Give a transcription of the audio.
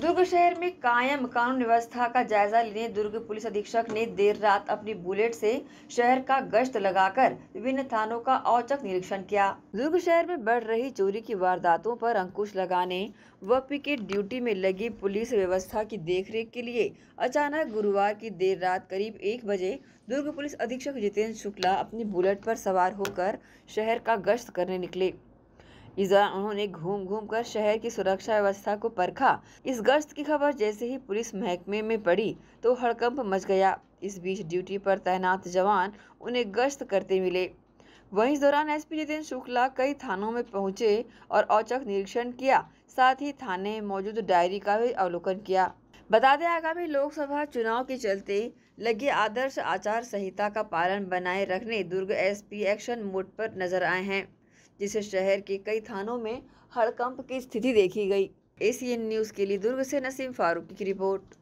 दुर्ग शहर में कायम कानून व्यवस्था का जायजा लेने दुर्ग पुलिस अधीक्षक ने देर रात अपनी बुलेट से शहर का गश्त लगाकर विभिन्न थानों का औचक निरीक्षण किया दुर्ग शहर में बढ़ रही चोरी की वारदातों पर अंकुश लगाने व पिकेट ड्यूटी में लगी पुलिस व्यवस्था की देखरेख के लिए अचानक गुरुवार की देर रात करीब एक बजे दुर्ग पुलिस अधीक्षक जितेंद्र शुक्ला अपनी बुलेट पर सवार होकर शहर का गश्त करने निकले इस दौरान उन्होंने घूम घूम कर शहर की सुरक्षा व्यवस्था को परखा इस गश्त की खबर जैसे ही पुलिस महकमे में पड़ी तो हड़कंप मच गया इस बीच ड्यूटी पर तैनात जवान उन्हें गश्त करते मिले वहीं इस दौरान एसपी जितेंद्र शुक्ला कई थानों में पहुंचे और औचक निरीक्षण किया साथ ही थाने मौजूद डायरी का भी अवलोकन किया बता दें आगामी लोकसभा चुनाव के चलते लगी आदर्श आचार संहिता का पालन बनाए रखने दुर्ग एसपी एक्शन मोड पर नजर आए हैं जिसे शहर के कई थानों में हड़कंप की स्थिति देखी गई एसीएन न्यूज़ के लिए दुर्ग से नसीम फारूक की रिपोर्ट